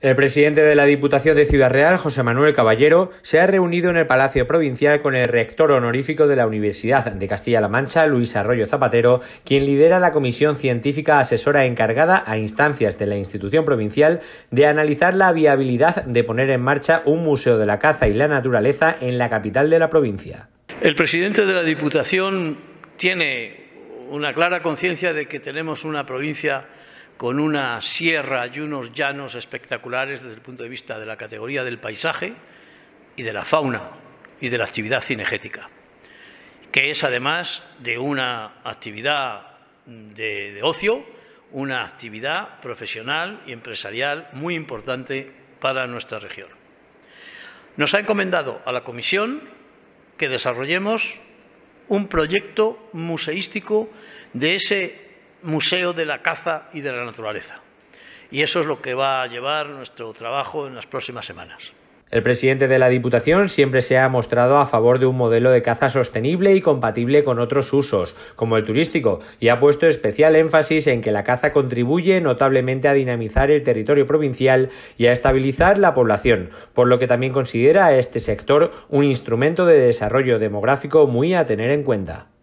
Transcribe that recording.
El presidente de la Diputación de Ciudad Real, José Manuel Caballero, se ha reunido en el Palacio Provincial con el rector honorífico de la Universidad de Castilla-La Mancha, Luis Arroyo Zapatero, quien lidera la comisión científica asesora encargada a instancias de la institución provincial de analizar la viabilidad de poner en marcha un museo de la caza y la naturaleza en la capital de la provincia. El presidente de la Diputación tiene una clara conciencia de que tenemos una provincia con una sierra y unos llanos espectaculares desde el punto de vista de la categoría del paisaje y de la fauna y de la actividad cinegética, que es además de una actividad de, de ocio, una actividad profesional y empresarial muy importante para nuestra región. Nos ha encomendado a la Comisión que desarrollemos un proyecto museístico de ese museo de la caza y de la naturaleza. Y eso es lo que va a llevar nuestro trabajo en las próximas semanas. El presidente de la Diputación siempre se ha mostrado a favor de un modelo de caza sostenible y compatible con otros usos, como el turístico, y ha puesto especial énfasis en que la caza contribuye notablemente a dinamizar el territorio provincial y a estabilizar la población, por lo que también considera a este sector un instrumento de desarrollo demográfico muy a tener en cuenta.